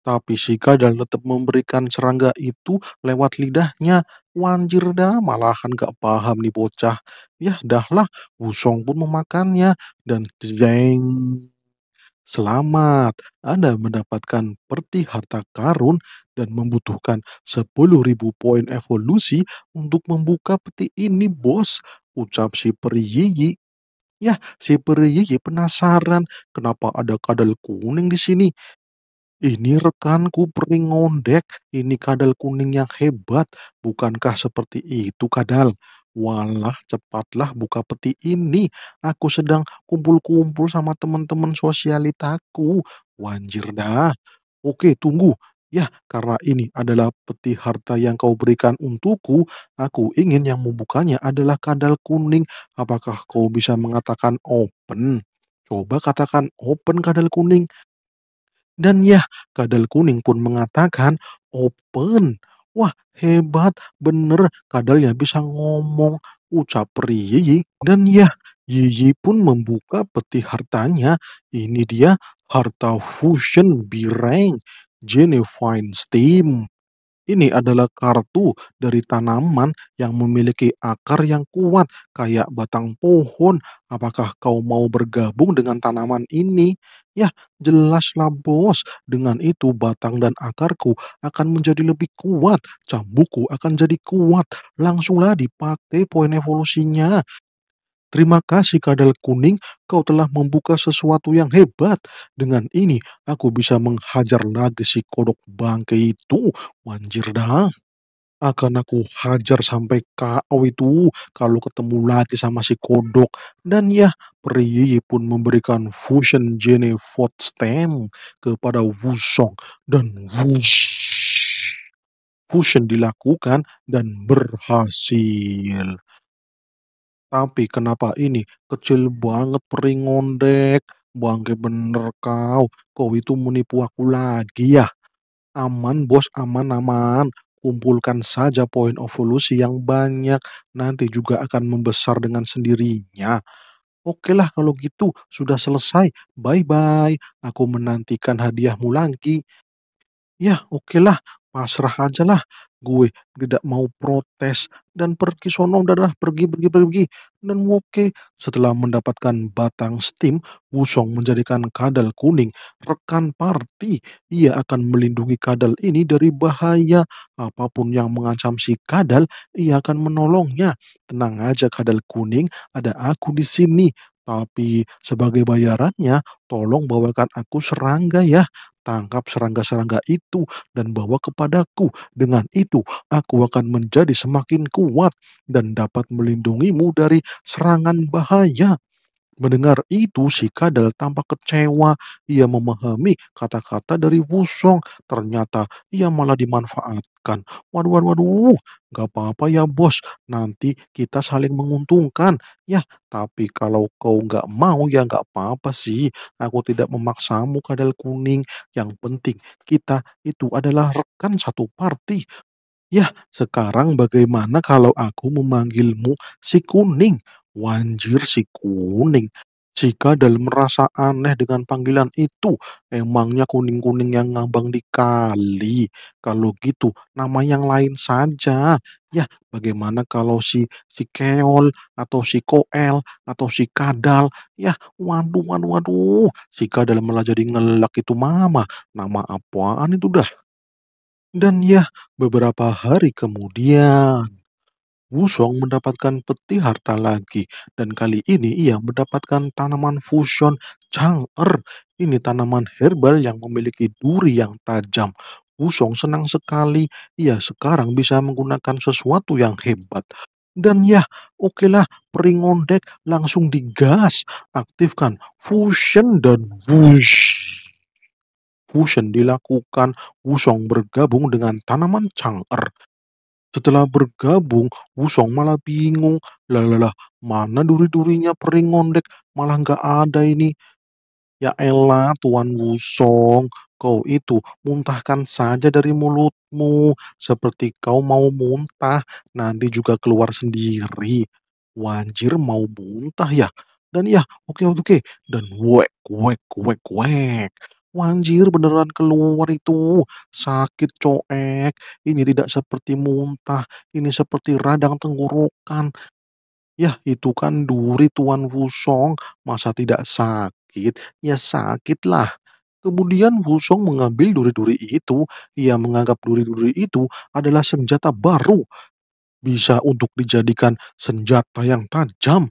Tapi si kadal tetap memberikan serangga itu lewat lidahnya. Wanjir dah, malahan gak paham nih bocah. Yah dahlah, Wusong pun memakannya. Dan jeng. Selamat, Anda mendapatkan peti harta karun dan membutuhkan 10.000 poin evolusi untuk membuka peti ini, bos. Ucap si peri Yiyi Ya, si Periye penasaran kenapa ada kadal kuning di sini. Ini rekanku peringondek. ngondek, ini kadal kuning yang hebat. Bukankah seperti itu kadal? Walah, cepatlah buka peti ini. Aku sedang kumpul-kumpul sama teman-teman sosialitaku. Wanjir dah. Oke, tunggu. Ya, karena ini adalah peti harta yang kau berikan untukku, aku ingin yang membukanya adalah kadal kuning. Apakah kau bisa mengatakan open? Coba katakan open kadal kuning. Dan ya, kadal kuning pun mengatakan open. Wah, hebat, bener, kadalnya bisa ngomong, ucap Yiyi. Dan ya, Yiyi pun membuka peti hartanya. Ini dia harta fusion bireng. Jenny Steam. Ini adalah kartu dari tanaman yang memiliki akar yang kuat, kayak batang pohon. Apakah kau mau bergabung dengan tanaman ini? Ya, jelaslah bos. Dengan itu batang dan akarku akan menjadi lebih kuat. Cambuku akan jadi kuat. Langsunglah dipakai poin evolusinya. Terima kasih kadal kuning, kau telah membuka sesuatu yang hebat. Dengan ini, aku bisa menghajar lagi si kodok bangke itu. Manjir dah. Akan aku hajar sampai kau itu kalau ketemu lagi sama si kodok. Dan ya, Priyi pun memberikan fusion gene fort stem kepada Wusong. Dan Wush fusion dilakukan dan berhasil. Tapi kenapa ini kecil banget peringondek, Bangke bener kau, kau itu menipu aku lagi ya. Aman bos, aman aman. Kumpulkan saja poin evolusi yang banyak, nanti juga akan membesar dengan sendirinya. Oke lah kalau gitu, sudah selesai. Bye-bye, aku menantikan hadiahmu lagi. Ya, oke lah, pasrah aja lah gue tidak mau protes dan pergi sono udah pergi pergi pergi dan oke setelah mendapatkan batang steam Wusong menjadikan kadal kuning rekan party ia akan melindungi kadal ini dari bahaya apapun yang mengancam si kadal ia akan menolongnya tenang aja kadal kuning ada aku di sini tapi sebagai bayarannya, tolong bawakan aku serangga ya tangkap serangga-serangga itu dan bawa kepadaku. Dengan itu, aku akan menjadi semakin kuat dan dapat melindungimu dari serangan bahaya mendengar itu, si Kadal tampak kecewa. Ia memahami kata-kata dari Wusong. Ternyata ia malah dimanfaatkan. Waduh, waduh, waduh. Gak apa-apa ya bos. Nanti kita saling menguntungkan. Ya, tapi kalau kau gak mau ya gak apa-apa sih. Aku tidak memaksamu Kadal Kuning. Yang penting kita itu adalah rekan satu parti. Ya, sekarang bagaimana kalau aku memanggilmu si kuning? Wanjir si kuning. Jika dalam merasa aneh dengan panggilan itu, emangnya kuning-kuning yang ngambang di kali. Kalau gitu, nama yang lain saja. Ya, bagaimana kalau si si Keol atau si Koel atau si Kadal? Ya, waduh, waduh, waduh. Jika dalam malah jadi ngelak itu mama. Nama apaan itu dah? Dan ya, beberapa hari kemudian. Wusong mendapatkan peti harta lagi, dan kali ini ia mendapatkan tanaman fusion Chang'er. Ini tanaman herbal yang memiliki duri yang tajam. Wusong senang sekali ia sekarang bisa menggunakan sesuatu yang hebat. Dan ya, okelah peringondek langsung digas. Aktifkan fusion dan wush fusion dilakukan, Wusong bergabung dengan tanaman Chang'er. Setelah bergabung, Wusong malah bingung. Lalalah, mana duri-durinya pering ngondek, malah nggak ada ini. Ya elah, Tuan Wusong, kau itu muntahkan saja dari mulutmu. Seperti kau mau muntah, nanti juga keluar sendiri. Wanjir mau muntah ya? Dan ya, oke oke oke. Dan wek, wek, wek, wek. Wanjir beneran keluar itu, sakit coek, ini tidak seperti muntah, ini seperti radang tenggorokan. Ya itu kan duri Tuan Wusong, masa tidak sakit? Ya sakitlah. Kemudian Wusong mengambil duri-duri itu, ia menganggap duri-duri itu adalah senjata baru, bisa untuk dijadikan senjata yang tajam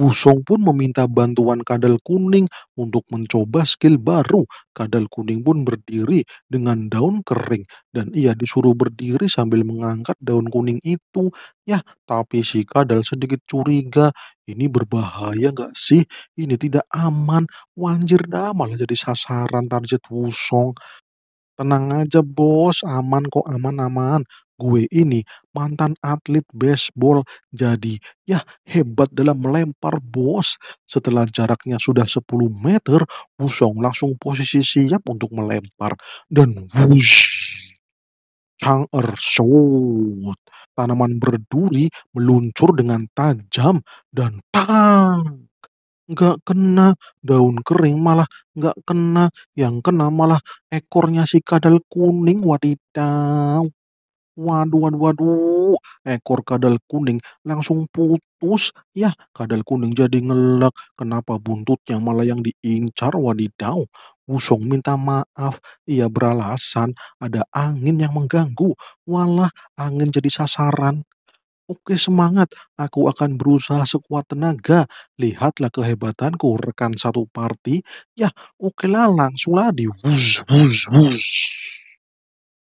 Wusong pun meminta bantuan kadal kuning untuk mencoba skill baru. Kadal kuning pun berdiri dengan daun kering dan ia disuruh berdiri sambil mengangkat daun kuning itu. Ya, tapi si kadal sedikit curiga. Ini berbahaya gak sih? Ini tidak aman. Wanjir dah malah jadi sasaran target Wusong. Tenang aja bos, aman kok aman-aman gue ini mantan atlet baseball jadi ya hebat dalam melempar bos. Setelah jaraknya sudah 10 meter, Wusong langsung posisi siap untuk melempar. Dan wush, Chang Er Shoot. Tanaman berduri meluncur dengan tajam dan tang. Nggak kena daun kering malah nggak kena. Yang kena malah ekornya si kadal kuning wadidaw. Waduh, waduh, waduh. Ekor kadal kuning langsung putus. Ya, kadal kuning jadi ngelak. Kenapa buntutnya malah yang diincar? Wadidaw. Wusong minta maaf. Ia beralasan ada angin yang mengganggu. Walah, angin jadi sasaran. Oke semangat, aku akan berusaha sekuat tenaga. Lihatlah kehebatanku rekan satu party. Ya, oke lah langsunglah di wuz wuz wuz.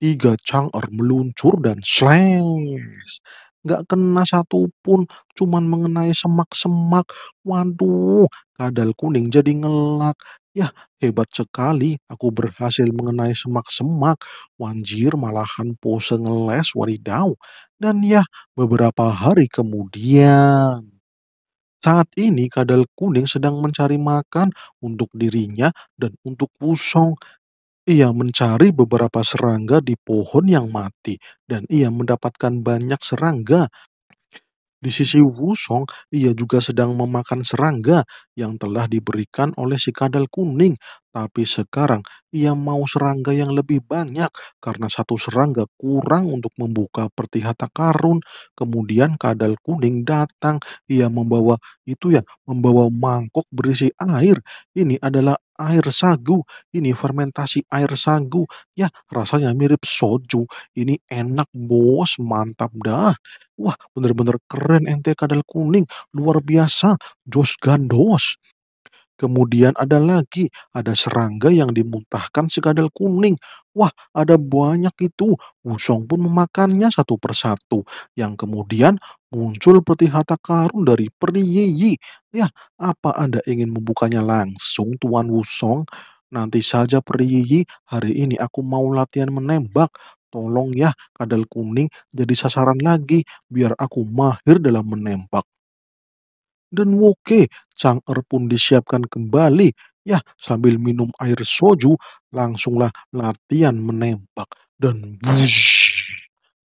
Tiga cang meluncur dan slash. Nggak kena satupun, cuman mengenai semak-semak. Waduh, kadal kuning jadi ngelak. Yah, hebat sekali aku berhasil mengenai semak-semak. Wanjir malahan pose ngeles wadidaw. Dan ya, beberapa hari kemudian. Saat ini kadal kuning sedang mencari makan untuk dirinya dan untuk Wusong. Ia mencari beberapa serangga di pohon yang mati, dan ia mendapatkan banyak serangga. Di sisi Wusong, ia juga sedang memakan serangga yang telah diberikan oleh si kadal kuning. Tapi sekarang ia mau serangga yang lebih banyak karena satu serangga kurang untuk membuka peti harta karun. Kemudian kadal kuning datang, ia membawa itu ya, membawa mangkok berisi air. Ini adalah air sagu. Ini fermentasi air sagu. Ya, rasanya mirip soju. Ini enak, bos. Mantap dah. Wah, bener-bener keren ente kadal kuning. Luar biasa. Jos gandos. Kemudian ada lagi, ada serangga yang dimuntahkan sekadar kuning. Wah, ada banyak itu. Wusong pun memakannya satu persatu. Yang kemudian muncul peti harta karun dari peri Yiyi. Ya, apa Anda ingin membukanya langsung, Tuan Wusong? Nanti saja peri Yiyi, hari ini aku mau latihan menembak. Tolong ya, kadal kuning jadi sasaran lagi, biar aku mahir dalam menembak dan woke. Er pun disiapkan kembali. Ya, sambil minum air soju, langsunglah latihan menembak. Dan wush,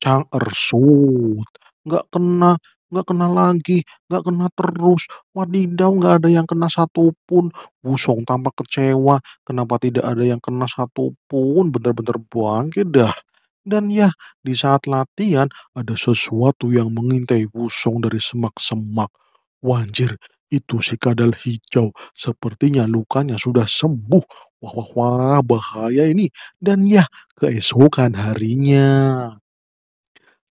Chang Er shoot. Nggak kena, nggak kena lagi, nggak kena terus. Wadidaw, nggak ada yang kena satupun. Busong tampak kecewa, kenapa tidak ada yang kena satupun. Bener-bener buang, dah. Dan ya, di saat latihan ada sesuatu yang mengintai Wusong dari semak-semak. Wanjir, itu si kadal hijau. Sepertinya lukanya sudah sembuh. Wah, wah, wah, bahaya ini. Dan ya, keesokan harinya.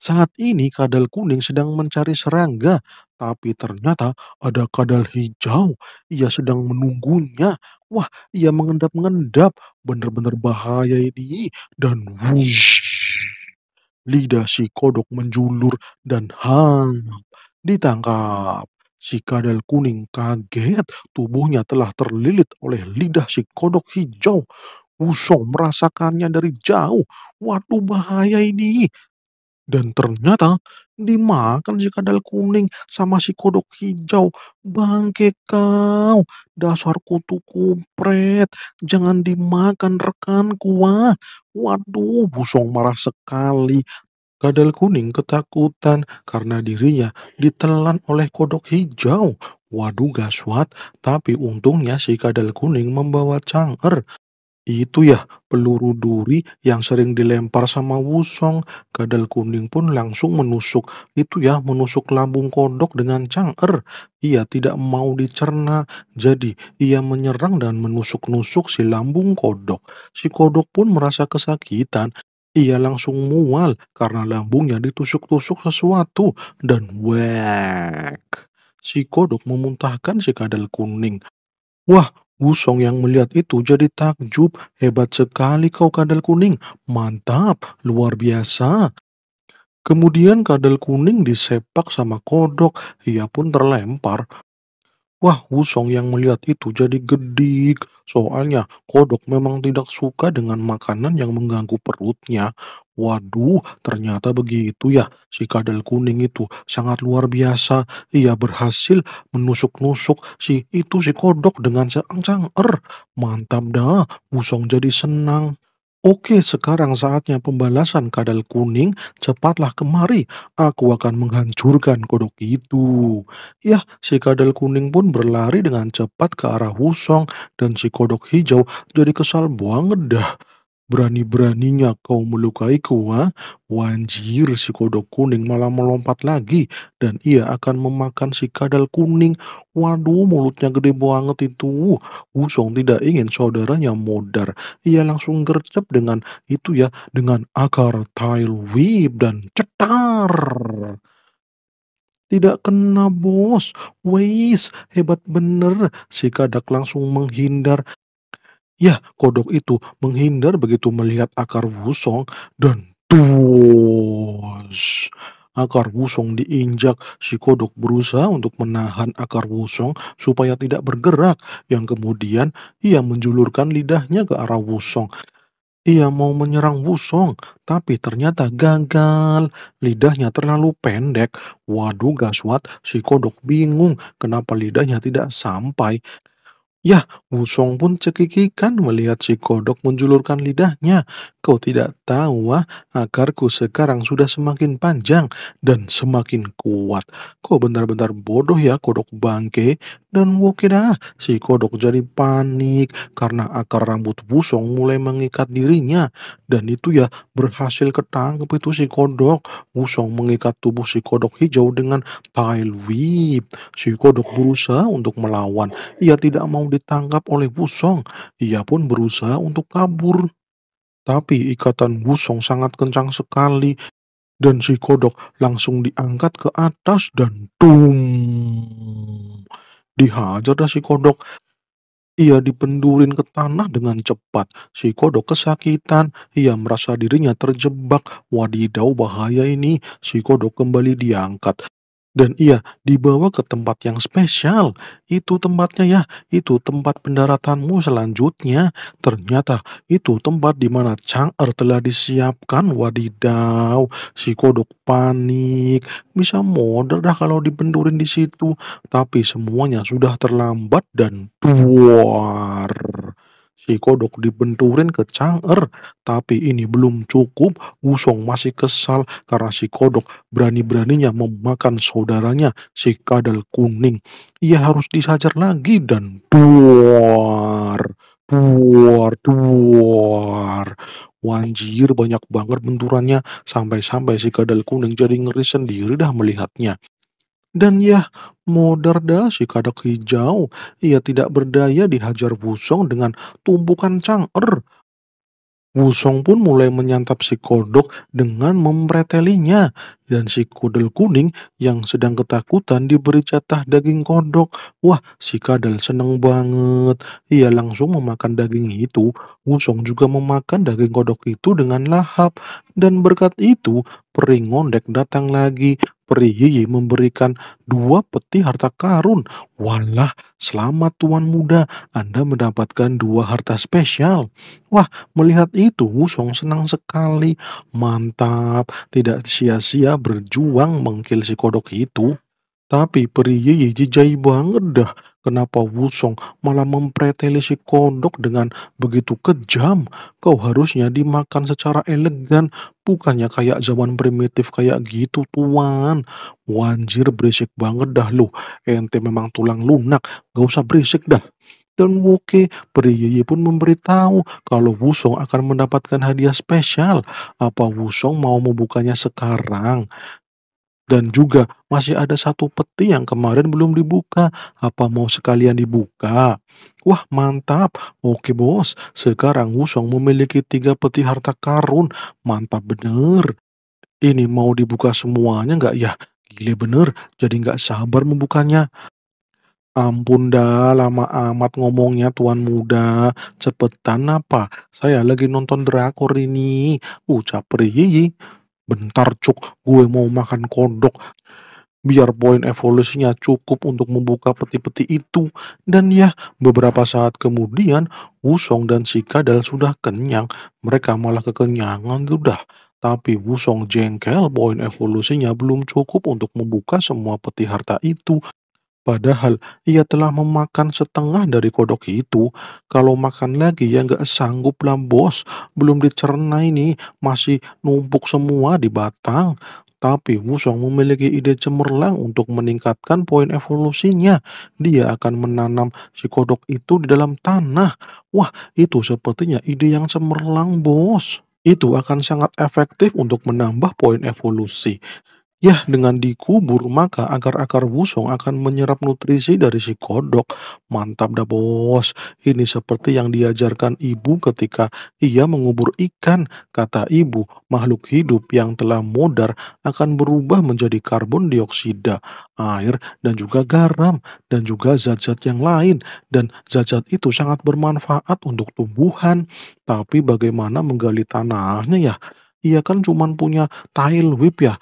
Saat ini kadal kuning sedang mencari serangga, tapi ternyata ada kadal hijau. Ia sedang menunggunya. Wah, ia mengendap-ngendap. Benar-benar bahaya ini. Dan wush, lidah si kodok menjulur dan ham ditangkap. Si kadal kuning kaget, tubuhnya telah terlilit oleh lidah si kodok hijau. Wusong merasakannya dari jauh. Waduh bahaya ini. Dan ternyata dimakan si kadal kuning sama si kodok hijau. Bangke kau, dasar kutu kupret. Jangan dimakan rekan kuah. Waduh, Busong marah sekali. Kadal kuning ketakutan karena dirinya ditelan oleh kodok hijau. Waduh gaswat, tapi untungnya si kadal kuning membawa canger. Itu ya, peluru duri yang sering dilempar sama Wusong. Kadal kuning pun langsung menusuk. Itu ya, menusuk lambung kodok dengan canger. Ia tidak mau dicerna. Jadi, ia menyerang dan menusuk-nusuk si lambung kodok. Si kodok pun merasa kesakitan ia langsung mual karena lambungnya ditusuk-tusuk sesuatu dan wek. Si kodok memuntahkan si kadal kuning. Wah, Wusong yang melihat itu jadi takjub. Hebat sekali kau kadal kuning. Mantap, luar biasa. Kemudian kadal kuning disepak sama kodok. Ia pun terlempar. Wah, Wusong yang melihat itu jadi gedik. Soalnya, kodok memang tidak suka dengan makanan yang mengganggu perutnya. Waduh, ternyata begitu ya. Si kadal kuning itu sangat luar biasa. Ia berhasil menusuk-nusuk si itu si kodok dengan seangsang er. Mantap dah, Wusong jadi senang. Oke, sekarang saatnya pembalasan kadal kuning. Cepatlah kemari, aku akan menghancurkan kodok itu. Yah, si kadal kuning pun berlari dengan cepat ke arah Wusong dan si kodok hijau jadi kesal buang dah. Berani-beraninya kau melukai ha? Wanjir, si kodok kuning malah melompat lagi dan ia akan memakan si kadal kuning. Waduh, mulutnya gede banget itu. Wusong tidak ingin saudaranya modar. Ia langsung gercep dengan itu ya, dengan akar tail whip dan cetar. Tidak kena bos, weis, hebat bener. Si kadak langsung menghindar Ya, kodok itu menghindar begitu melihat akar wusong dan tuos. Akar wusong diinjak, si kodok berusaha untuk menahan akar wusong supaya tidak bergerak, yang kemudian ia menjulurkan lidahnya ke arah wusong. Ia mau menyerang Wusong, tapi ternyata gagal. Lidahnya terlalu pendek. Waduh, Gaswat, si kodok bingung kenapa lidahnya tidak sampai. Yah, Musong pun cekikikan melihat si kodok menjulurkan lidahnya. Kau tidak tahu ah, akarku sekarang sudah semakin panjang dan semakin kuat. Kau benar-benar bodoh ya kodok bangke, dan Wokeda si kodok jadi panik karena akar rambut busong mulai mengikat dirinya. Dan itu ya berhasil ketangkep itu si kodok. Busong mengikat tubuh si kodok hijau dengan tail whip. Si kodok berusaha untuk melawan. Ia tidak mau ditangkap oleh busong. Ia pun berusaha untuk kabur. Tapi ikatan busong sangat kencang sekali dan si kodok langsung diangkat ke atas dan tum Dihajar dah si kodok. Ia dipendurin ke tanah dengan cepat. Si kodok kesakitan. Ia merasa dirinya terjebak. Wadidau bahaya ini. Si kodok kembali diangkat. Dan ia dibawa ke tempat yang spesial. Itu tempatnya ya, itu tempat pendaratanmu selanjutnya. Ternyata itu tempat di mana Chang'er telah disiapkan. Wadidaw, si kodok panik. Bisa modal dah kalau dibendurin di situ. Tapi semuanya sudah terlambat dan buar. Si kodok dibenturin ke Chang'er, tapi ini belum cukup. Wusong masih kesal karena si kodok berani-beraninya memakan saudaranya, si kadal kuning. Ia harus disajar lagi dan duar, duar, duar. Wanjir banyak banget benturannya sampai-sampai si kadal kuning jadi ngeri sendiri dah melihatnya. Dan ya, Modarda si kadak hijau, ia tidak berdaya dihajar Wusong dengan tumpukan canger. Wusong pun mulai menyantap si kodok dengan memretelinya, dan si kudel kuning yang sedang ketakutan diberi jatah daging kodok. Wah, si kadal seneng banget. Ia langsung memakan daging itu. Wusong juga memakan daging kodok itu dengan lahap, dan berkat itu, peringondek datang lagi. Peri memberikan dua peti harta karun. Walah, selamat tuan muda, Anda mendapatkan dua harta spesial. Wah, melihat itu Wusong senang sekali. Mantap, tidak sia-sia berjuang mengkil si kodok itu. Tapi peri Yeye jijai banget dah. Kenapa Wusong malah mempreteli si kodok dengan begitu kejam? Kau harusnya dimakan secara elegan, bukannya kayak zaman primitif kayak gitu tuan. Wanjir berisik banget dah lu, ente memang tulang lunak, gak usah berisik dah dan Woke. Peri pun memberitahu kalau Wusong akan mendapatkan hadiah spesial. Apa Wusong mau membukanya sekarang? Dan juga masih ada satu peti yang kemarin belum dibuka. Apa mau sekalian dibuka? Wah mantap, oke bos. Sekarang Wusong memiliki tiga peti harta karun. Mantap bener. Ini mau dibuka semuanya nggak ya? Gile bener, jadi nggak sabar membukanya. Ampun dah, lama amat ngomongnya tuan muda. Cepetan apa? Saya lagi nonton drakor ini. Ucap Riyi. Bentar cuk, gue mau makan kodok. Biar poin evolusinya cukup untuk membuka peti-peti itu. Dan ya, beberapa saat kemudian, Wusong dan si Kadal sudah kenyang. Mereka malah kekenyangan sudah. Tapi Wusong jengkel poin evolusinya belum cukup untuk membuka semua peti harta itu. Padahal ia telah memakan setengah dari kodok itu. Kalau makan lagi ya nggak sanggup lah bos. Belum dicerna ini, masih numpuk semua di batang. Tapi Wusong memiliki ide cemerlang untuk meningkatkan poin evolusinya. Dia akan menanam si kodok itu di dalam tanah. Wah, itu sepertinya ide yang cemerlang, bos. Itu akan sangat efektif untuk menambah poin evolusi. Ya, dengan dikubur maka akar-akar busung akan menyerap nutrisi dari si kodok. Mantap dah bos. Ini seperti yang diajarkan ibu ketika ia mengubur ikan. Kata ibu, makhluk hidup yang telah modar akan berubah menjadi karbon dioksida, air, dan juga garam, dan juga zat-zat yang lain. Dan zat-zat itu sangat bermanfaat untuk tumbuhan. Tapi bagaimana menggali tanahnya ya? Ia kan cuma punya tail whip ya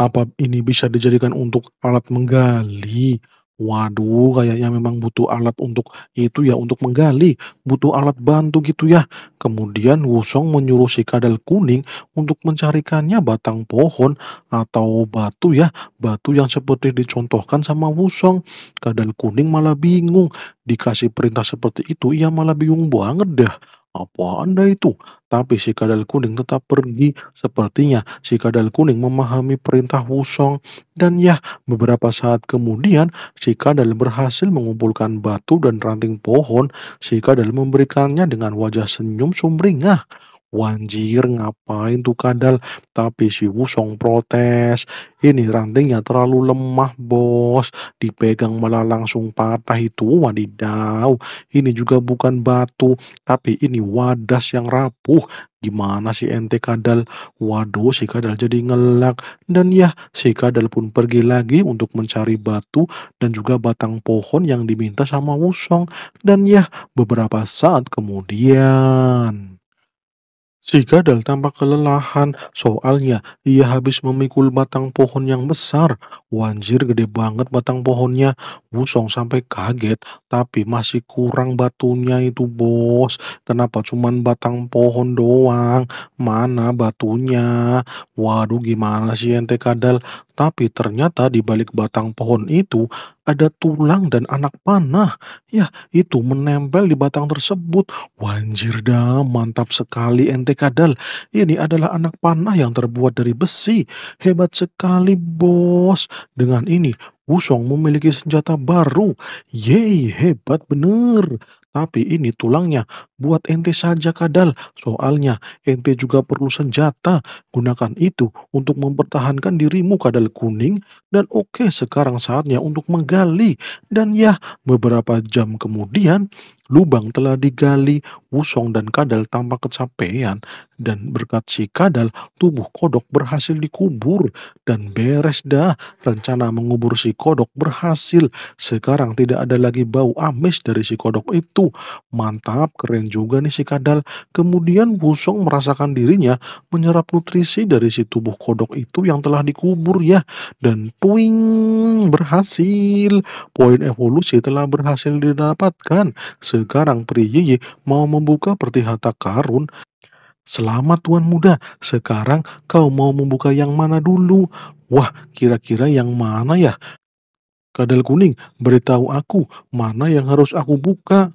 apa ini bisa dijadikan untuk alat menggali? Waduh, kayaknya memang butuh alat untuk itu ya, untuk menggali, butuh alat bantu gitu ya. Kemudian Wusong menyuruh si kadal kuning untuk mencarikannya batang pohon atau batu ya, batu yang seperti dicontohkan sama Wusong. Kadal kuning malah bingung, dikasih perintah seperti itu ia malah bingung banget dah. Apa Anda itu? Tapi si kadal kuning tetap pergi. Sepertinya si kadal kuning memahami perintah Wusong. Dan ya, beberapa saat kemudian si kadal berhasil mengumpulkan batu dan ranting pohon. Si kadal memberikannya dengan wajah senyum sumringah. Wanjir ngapain tuh kadal tapi si Wusong protes ini rantingnya terlalu lemah bos dipegang malah langsung patah itu wadidaw ini juga bukan batu tapi ini wadas yang rapuh gimana si ente kadal waduh si kadal jadi ngelak dan ya si kadal pun pergi lagi untuk mencari batu dan juga batang pohon yang diminta sama Wusong dan ya beberapa saat kemudian Si gadal tampak kelelahan, soalnya ia habis memikul batang pohon yang besar. Wanjir gede banget batang pohonnya. Musong sampai kaget, tapi masih kurang batunya itu bos. Kenapa cuman batang pohon doang? Mana batunya? Waduh gimana sih ente kadal? Tapi ternyata di balik batang pohon itu ada tulang dan anak panah. Ya, itu menempel di batang tersebut. Wanjir dah, mantap sekali ente kadal. Ini adalah anak panah yang terbuat dari besi. Hebat sekali, bos. Dengan ini, Wusong memiliki senjata baru. Yeay, hebat bener. Tapi ini tulangnya buat ente saja kadal. Soalnya ente juga perlu senjata. Gunakan itu untuk mempertahankan dirimu kadal kuning. Dan oke sekarang saatnya untuk menggali. Dan ya beberapa jam kemudian lubang telah digali, Wusong dan Kadal tampak kecapean, dan berkat si Kadal, tubuh kodok berhasil dikubur, dan beres dah, rencana mengubur si kodok berhasil, sekarang tidak ada lagi bau amis dari si kodok itu, mantap, keren juga nih si Kadal, kemudian Wusong merasakan dirinya menyerap nutrisi dari si tubuh kodok itu yang telah dikubur ya, dan puing berhasil, poin evolusi telah berhasil didapatkan, sekarang Pri mau membuka peti harta karun. Selamat tuan muda, sekarang kau mau membuka yang mana dulu? Wah, kira-kira yang mana ya? Kadal kuning, beritahu aku mana yang harus aku buka.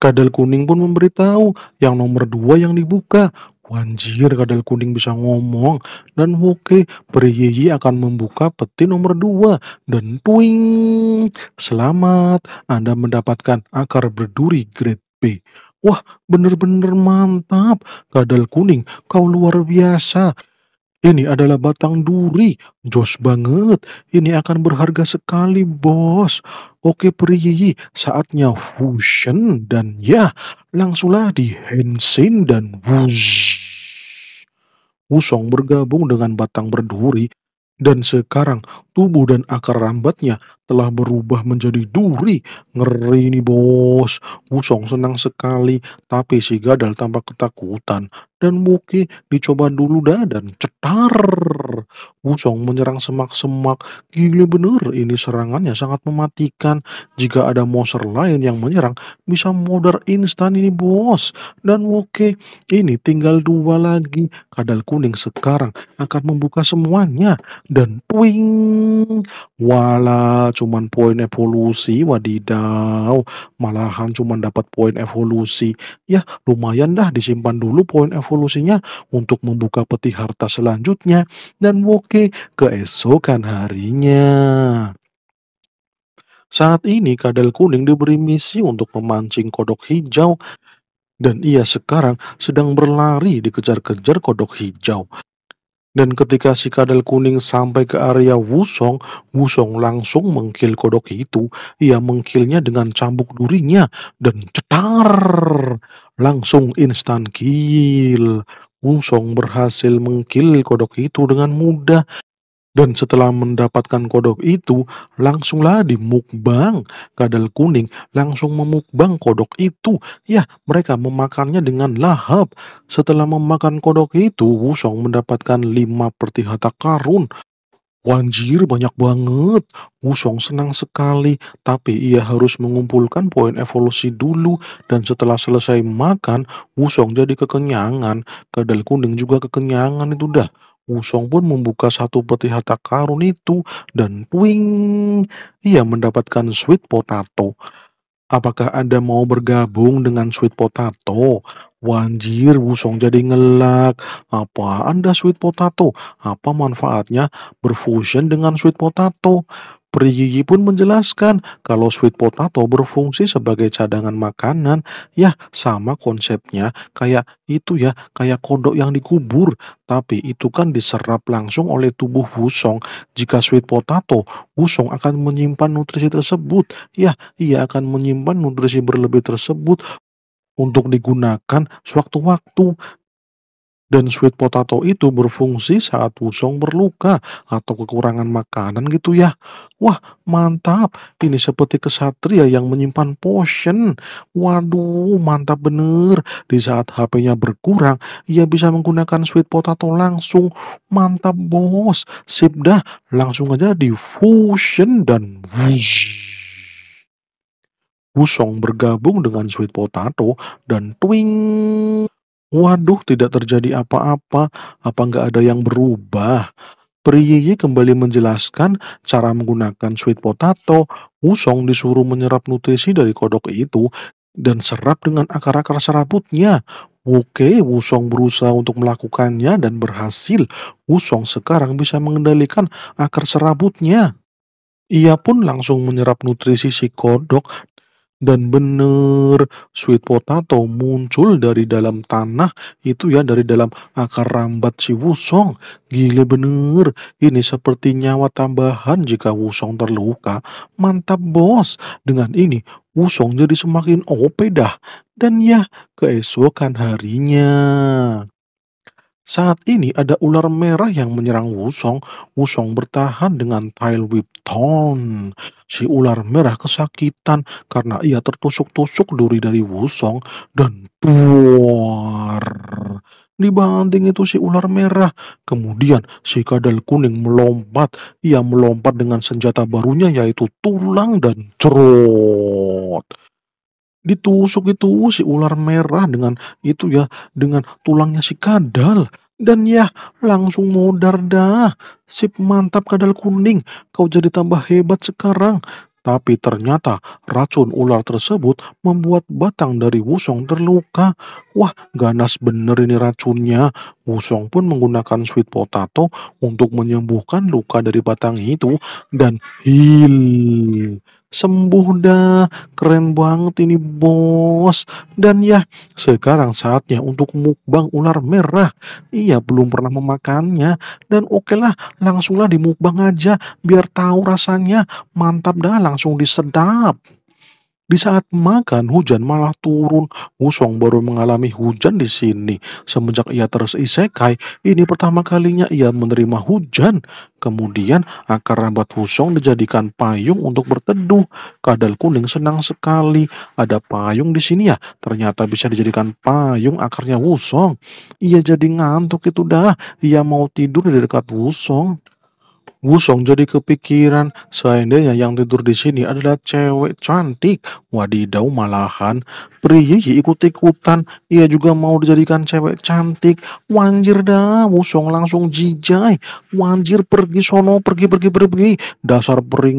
Kadal kuning pun memberitahu yang nomor dua yang dibuka. Wanjir kadal kuning bisa ngomong dan Woke Priyeyi akan membuka peti nomor dua dan tuing. Selamat, Anda mendapatkan akar berduri grade B. Wah, bener-bener mantap. Kadal kuning, kau luar biasa. Ini adalah batang duri, jos banget. Ini akan berharga sekali, bos. Oke, Priyi, saatnya fusion dan ya, langsunglah di Hensin dan Wuzh. Musong bergabung dengan batang berduri, dan sekarang tubuh dan akar rambatnya telah berubah menjadi duri. Ngeri nih bos. Wusong senang sekali, tapi si gadal tampak ketakutan. Dan Muki dicoba dulu dah dan cetar. Wusong menyerang semak-semak. Gila bener, ini serangannya sangat mematikan. Jika ada monster lain yang menyerang, bisa modar instan ini bos. Dan Muki ini tinggal dua lagi. Kadal kuning sekarang akan membuka semuanya. Dan twing. Wala cuman poin evolusi, wadidaw. Malahan cuman dapat poin evolusi. Ya, lumayan dah disimpan dulu poin evolusinya untuk membuka peti harta selanjutnya. Dan oke, keesokan harinya. Saat ini kadal kuning diberi misi untuk memancing kodok hijau dan ia sekarang sedang berlari dikejar-kejar kodok hijau. Dan ketika si kadal kuning sampai ke area Wusong, Wusong langsung mengkil kodok itu. Ia mengkilnya dengan cambuk durinya dan cetar. Langsung instan kill. Wusong berhasil mengkil kodok itu dengan mudah dan setelah mendapatkan kodok itu, langsunglah dimukbang kadal kuning, langsung memukbang kodok itu. Ya, mereka memakannya dengan lahap. Setelah memakan kodok itu, Wusong mendapatkan lima harta karun. Wanjir banyak banget. Wusong senang sekali, tapi ia harus mengumpulkan poin evolusi dulu dan setelah selesai makan, Wusong jadi kekenyangan. Kadal kuning juga kekenyangan itu dah. Wusong pun membuka satu peti harta karun itu dan puing, ia mendapatkan sweet potato. Apakah Anda mau bergabung dengan sweet potato? Wanjir, Wusong jadi ngelak. Apa Anda sweet potato? Apa manfaatnya berfusion dengan sweet potato? Perigi pun menjelaskan kalau sweet potato berfungsi sebagai cadangan makanan, ya sama konsepnya kayak itu ya, kayak kodok yang dikubur, tapi itu kan diserap langsung oleh tubuh Wusong. Jika sweet potato, Wusong akan menyimpan nutrisi tersebut, ya ia akan menyimpan nutrisi berlebih tersebut untuk digunakan sewaktu-waktu. Dan sweet potato itu berfungsi saat Wusong berluka atau kekurangan makanan gitu ya. Wah, mantap. Ini seperti kesatria yang menyimpan potion. Waduh, mantap bener. Di saat HP-nya berkurang, ia bisa menggunakan sweet potato langsung. Mantap, bos. Sip dah, langsung aja di fusion dan wush. Wusong bergabung dengan sweet potato dan twing. Waduh, tidak terjadi apa-apa. Apa nggak ada yang berubah? Priyiyi kembali menjelaskan cara menggunakan sweet potato. Wusong disuruh menyerap nutrisi dari kodok itu dan serap dengan akar-akar serabutnya. Oke, Wusong berusaha untuk melakukannya dan berhasil. Wusong sekarang bisa mengendalikan akar serabutnya. Ia pun langsung menyerap nutrisi si kodok dan bener sweet potato muncul dari dalam tanah itu ya, dari dalam akar ah, rambat si Wusong. Gile bener, ini seperti nyawa tambahan jika Wusong terluka. Mantap bos, dengan ini Wusong jadi semakin OP dah. Dan ya, keesokan harinya. Saat ini ada ular merah yang menyerang Wusong. Wusong bertahan dengan Tail Whip Thorn. Si ular merah kesakitan karena ia tertusuk-tusuk duri dari Wusong dan buar. Dibanding itu si ular merah. Kemudian si kadal kuning melompat. Ia melompat dengan senjata barunya yaitu tulang dan cerut. Ditusuk itu si ular merah dengan itu ya, dengan tulangnya si kadal. Dan ya, langsung modar dah. Sip mantap kadal kuning, kau jadi tambah hebat sekarang. Tapi ternyata racun ular tersebut membuat batang dari Wusong terluka. Wah, ganas bener ini racunnya. Wusong pun menggunakan sweet potato untuk menyembuhkan luka dari batang itu dan heal. Sembuh dah, keren banget ini bos. Dan ya, sekarang saatnya untuk mukbang ular merah. Ia belum pernah memakannya dan oke lah, langsunglah dimukbang aja biar tahu rasanya. Mantap dah, langsung disedap. Di saat makan, hujan malah turun. Musong baru mengalami hujan di sini. Semenjak ia terus isekai, ini pertama kalinya ia menerima hujan. Kemudian akar rambat Wusong dijadikan payung untuk berteduh. Kadal kuning senang sekali. Ada payung di sini ya. Ternyata bisa dijadikan payung akarnya Wusong. Ia jadi ngantuk itu dah. Ia mau tidur di dekat Wusong. Wusong jadi kepikiran, seandainya yang tidur di sini adalah cewek cantik. Wadidau malahan, Pria ikut-ikutan, ia juga mau dijadikan cewek cantik. Wanjir dah, Wusong langsung jijai. Wanjir pergi sono, pergi, pergi, pergi. Dasar peri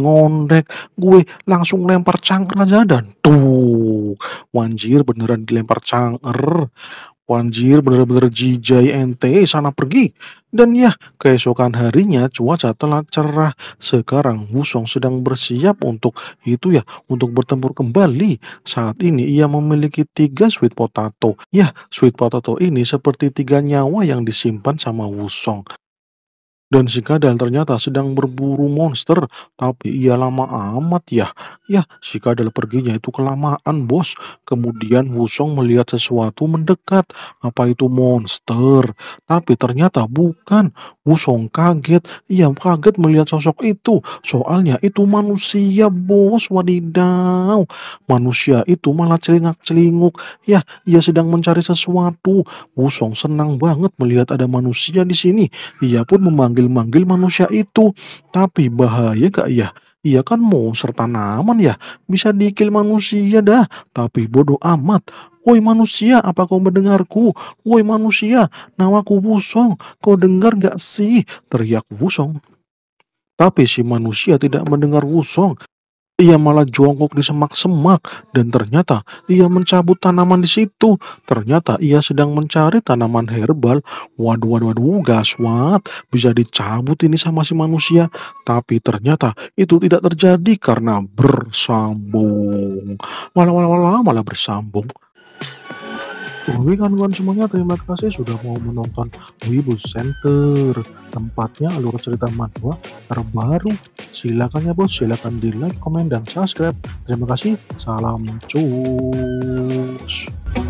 gue langsung lempar cangker aja dan tuh. Wanjir beneran dilempar cangker. Wanjir benar-benar jijai ente sana pergi. Dan ya, keesokan harinya cuaca telah cerah. Sekarang Wusong sedang bersiap untuk itu ya, untuk bertempur kembali. Saat ini ia memiliki tiga sweet potato. Ya, sweet potato ini seperti tiga nyawa yang disimpan sama Wusong. Dan si kadal ternyata sedang berburu monster, tapi ia lama amat ya. Ya, si kadal perginya itu kelamaan, bos. Kemudian Wusong melihat sesuatu mendekat. Apa itu monster? Tapi ternyata bukan. Wusong kaget, ia kaget melihat sosok itu. Soalnya itu manusia bos, wadidaw. Manusia itu malah celingak-celinguk. Ya, ia sedang mencari sesuatu. Wusong senang banget melihat ada manusia di sini. Ia pun memanggil-manggil manusia itu. Tapi bahaya gak ya? Iya kan monster tanaman ya, bisa dikil manusia dah, tapi bodoh amat. Woi manusia, apa kau mendengarku? Woi manusia, namaku Wusong, kau dengar gak sih? Teriak Wusong. Tapi si manusia tidak mendengar Wusong. Ia malah jongkok di semak-semak dan ternyata ia mencabut tanaman di situ. Ternyata ia sedang mencari tanaman herbal. Waduh, waduh, waduh, gaswat. Bisa dicabut ini sama si manusia. Tapi ternyata itu tidak terjadi karena bersambung. Malah, malah, malah, malah bersambung. Oke kawan-kawan semuanya terima kasih sudah mau menonton Wibu Center Tempatnya alur cerita manhwa terbaru Silakan ya bos, silakan di like, comment dan subscribe Terima kasih, salam cus